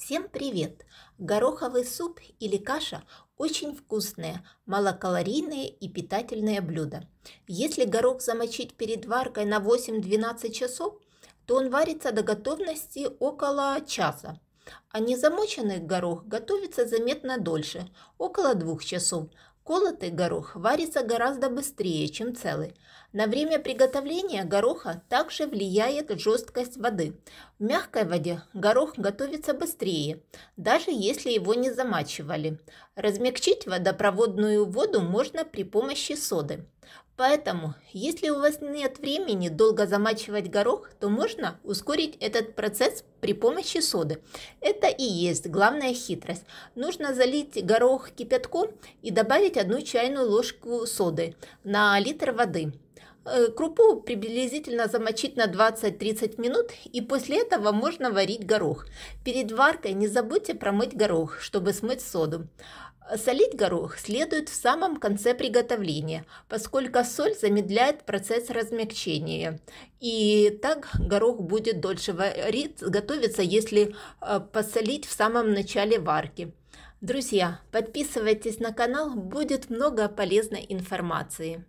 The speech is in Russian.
Всем привет! Гороховый суп или каша – очень вкусное, малокалорийное и питательное блюдо. Если горох замочить перед варкой на 8-12 часов, то он варится до готовности около часа. А незамоченный горох готовится заметно дольше – около 2 часов, Колотый горох варится гораздо быстрее, чем целый. На время приготовления гороха также влияет жесткость воды. В мягкой воде горох готовится быстрее, даже если его не замачивали. Размягчить водопроводную воду можно при помощи соды. Поэтому, если у вас нет времени долго замачивать горох, то можно ускорить этот процесс при помощи соды. Это и есть главная хитрость. Нужно залить горох кипятком и добавить одну чайную ложку соды на литр воды. Э, крупу приблизительно замочить на 20-30 минут и после этого можно варить горох. Перед варкой не забудьте промыть горох, чтобы смыть соду. Солить горох следует в самом конце приготовления, поскольку соль замедляет процесс размягчения. И так горох будет дольше варить, готовиться, если э, посолить в самом начале варки. Друзья, подписывайтесь на канал, будет много полезной информации.